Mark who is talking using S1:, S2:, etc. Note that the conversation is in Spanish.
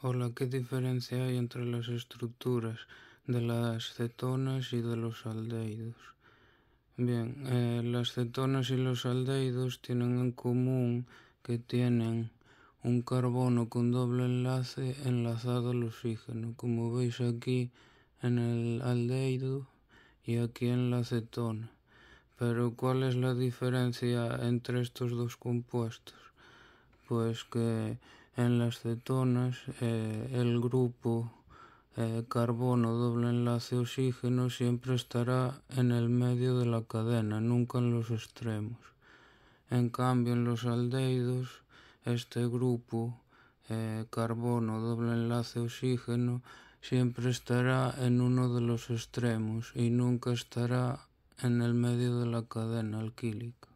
S1: Hola, ¿qué diferencia hay entre las estructuras de las cetonas y de los aldehídos? Bien, eh, las cetonas y los aldehídos tienen en común que tienen un carbono con doble enlace enlazado al oxígeno, como veis aquí en el aldehído y aquí en la cetona. Pero ¿cuál es la diferencia entre estos dos compuestos? Pues que en las cetonas, eh, el grupo eh, carbono doble enlace oxígeno siempre estará en el medio de la cadena, nunca en los extremos. En cambio, en los aldeidos este grupo eh, carbono doble enlace oxígeno siempre estará en uno de los extremos y nunca estará en el medio de la cadena alquílica.